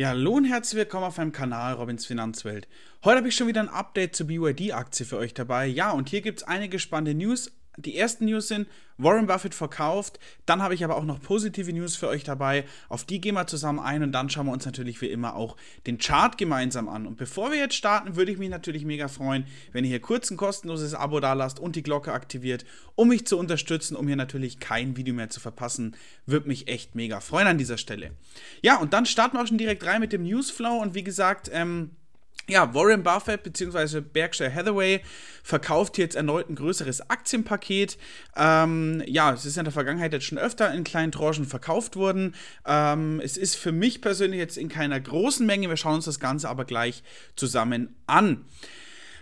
Ja, hallo und herzlich willkommen auf meinem Kanal Robins Finanzwelt. Heute habe ich schon wieder ein Update zur BYD-Aktie für euch dabei. Ja, und hier gibt es einige spannende News, die ersten News sind, Warren Buffett verkauft. Dann habe ich aber auch noch positive News für euch dabei. Auf die gehen wir zusammen ein und dann schauen wir uns natürlich wie immer auch den Chart gemeinsam an. Und bevor wir jetzt starten, würde ich mich natürlich mega freuen, wenn ihr hier kurz ein kostenloses Abo da lasst und die Glocke aktiviert, um mich zu unterstützen, um hier natürlich kein Video mehr zu verpassen. Würde mich echt mega freuen an dieser Stelle. Ja, und dann starten wir auch schon direkt rein mit dem Newsflow und wie gesagt, ähm, ja, Warren Buffett bzw. Berkshire Hathaway verkauft jetzt erneut ein größeres Aktienpaket. Ähm, ja, es ist in der Vergangenheit jetzt schon öfter in kleinen Tranchen verkauft worden. Ähm, es ist für mich persönlich jetzt in keiner großen Menge. Wir schauen uns das Ganze aber gleich zusammen an.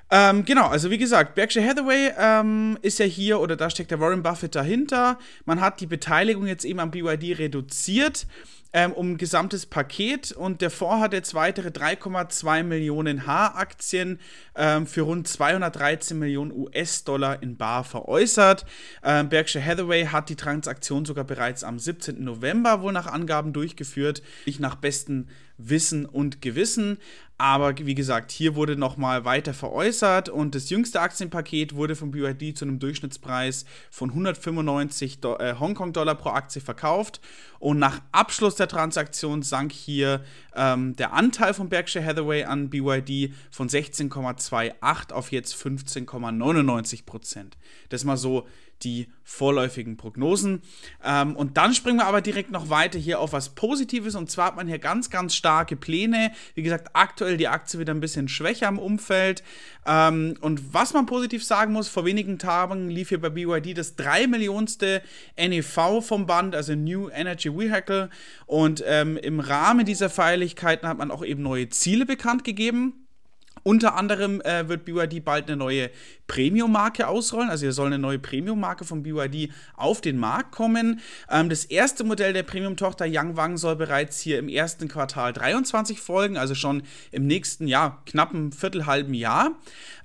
Ähm, genau, also wie gesagt, Berkshire Hathaway ähm, ist ja hier oder da steckt der Warren Buffett dahinter. Man hat die Beteiligung jetzt eben am BYD reduziert ähm, um ein gesamtes Paket und der Fonds hat jetzt weitere 3,2 Millionen H-Aktien ähm, für rund 213 Millionen US-Dollar in Bar veräußert. Ähm, Berkshire Hathaway hat die Transaktion sogar bereits am 17. November wohl nach Angaben durchgeführt, nicht nach bestem Wissen und Gewissen. Aber wie gesagt, hier wurde nochmal weiter veräußert und das jüngste Aktienpaket wurde von BYD zu einem Durchschnittspreis von 195 äh, Hongkong-Dollar pro Aktie verkauft. Und nach Abschluss der dieser Transaktion sank hier ähm, der Anteil von Berkshire Hathaway an BYD von 16,28 auf jetzt 15,99 Prozent. Das mal so die vorläufigen Prognosen. Ähm, und dann springen wir aber direkt noch weiter hier auf was Positives. Und zwar hat man hier ganz, ganz starke Pläne. Wie gesagt, aktuell die Aktie wieder ein bisschen schwächer im Umfeld. Ähm, und was man positiv sagen muss, vor wenigen Tagen lief hier bei BYD das 3 Millionenste NEV vom Band, also New Energy Vehicle. Und ähm, im Rahmen dieser Feierlichkeiten hat man auch eben neue Ziele bekannt gegeben. Unter anderem äh, wird BYD bald eine neue Premium-Marke ausrollen. Also hier soll eine neue Premium-Marke von BYD auf den Markt kommen. Ähm, das erste Modell der Premium-Tochter Yangwang soll bereits hier im ersten Quartal 23 folgen, also schon im nächsten Jahr, knappen viertelhalben Jahr.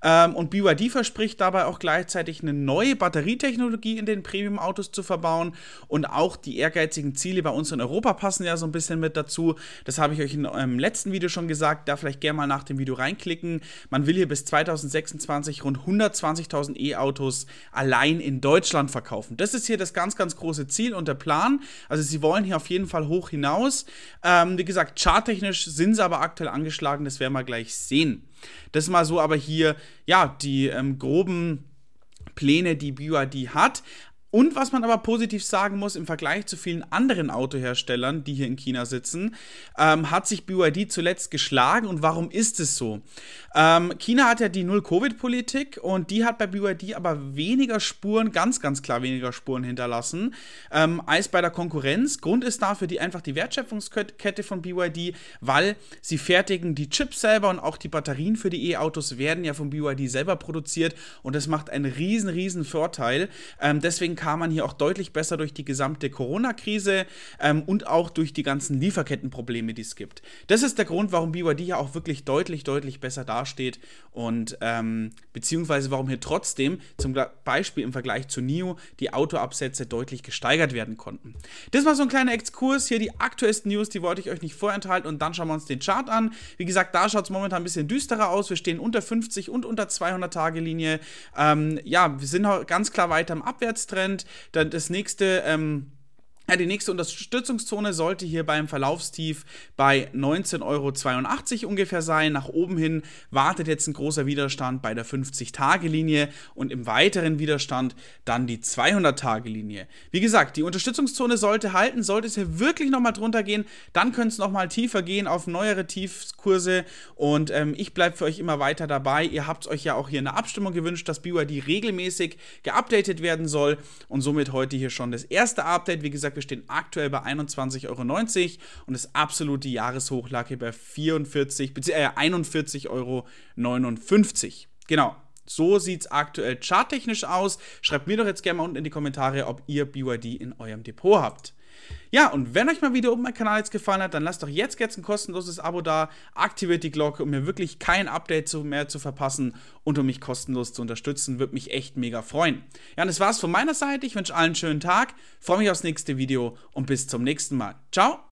Ähm, und BYD verspricht dabei auch gleichzeitig eine neue Batterietechnologie in den Premium-Autos zu verbauen. Und auch die ehrgeizigen Ziele bei uns in Europa passen ja so ein bisschen mit dazu. Das habe ich euch in, im ähm, letzten Video schon gesagt. Da vielleicht gerne mal nach dem Video reinklicken. Vergnügen. Man will hier bis 2026 rund 120.000 E-Autos allein in Deutschland verkaufen. Das ist hier das ganz, ganz große Ziel und der Plan. Also sie wollen hier auf jeden Fall hoch hinaus. Ähm, wie gesagt, charttechnisch sind sie aber aktuell angeschlagen. Das werden wir gleich sehen. Das mal so aber hier, ja, die ähm, groben Pläne, die BYD hat. Und was man aber positiv sagen muss, im Vergleich zu vielen anderen Autoherstellern, die hier in China sitzen, ähm, hat sich BYD zuletzt geschlagen. Und warum ist es so? Ähm, China hat ja die Null-Covid-Politik und die hat bei BYD aber weniger Spuren, ganz, ganz klar weniger Spuren hinterlassen, ähm, als bei der Konkurrenz. Grund ist dafür die einfach die Wertschöpfungskette von BYD, weil sie fertigen die Chips selber und auch die Batterien für die E-Autos werden ja von BYD selber produziert. Und das macht einen riesen, riesen Vorteil. Ähm, deswegen kam man hier auch deutlich besser durch die gesamte Corona-Krise ähm, und auch durch die ganzen Lieferkettenprobleme, die es gibt. Das ist der Grund, warum BYD ja auch wirklich deutlich, deutlich besser dasteht und ähm, beziehungsweise warum hier trotzdem zum Beispiel im Vergleich zu NIO die Autoabsätze deutlich gesteigert werden konnten. Das war so ein kleiner Exkurs hier, die aktuellsten News, die wollte ich euch nicht vorenthalten und dann schauen wir uns den Chart an. Wie gesagt, da schaut es momentan ein bisschen düsterer aus. Wir stehen unter 50 und unter 200 Tage Linie. Ähm, ja, wir sind ganz klar weiter im Abwärtstrend dann das nächste ähm, ja, die nächste Unterstützungszone sollte hier beim Verlaufstief bei 19,82 Euro ungefähr sein. Nach oben hin wartet jetzt ein großer Widerstand bei der 50-Tage-Linie und im weiteren Widerstand dann die 200-Tage-Linie. Wie gesagt, die Unterstützungszone sollte halten. Sollte es hier wirklich nochmal drunter gehen, dann könnte es nochmal tiefer gehen auf neuere Tiefkurse. Und ähm, ich bleibe für euch immer weiter dabei. Ihr habt euch ja auch hier eine Abstimmung gewünscht, dass BYD regelmäßig geupdatet werden soll. Und somit heute hier schon das erste Update. Wie gesagt, wir wir stehen aktuell bei 21,90 Euro und das absolute Jahreshoch lag hier bei 44, äh, 41,59 Euro. Genau, so sieht es aktuell charttechnisch aus. Schreibt mir doch jetzt gerne mal unten in die Kommentare, ob ihr BYD in eurem Depot habt. Ja, und wenn euch mal wieder um mein Kanal jetzt gefallen hat, dann lasst doch jetzt jetzt ein kostenloses Abo da, aktiviert die Glocke, um mir wirklich kein Update mehr zu verpassen und um mich kostenlos zu unterstützen, würde mich echt mega freuen. Ja, und das war's von meiner Seite. Ich wünsche allen einen schönen Tag, freue mich aufs nächste Video und bis zum nächsten Mal. Ciao!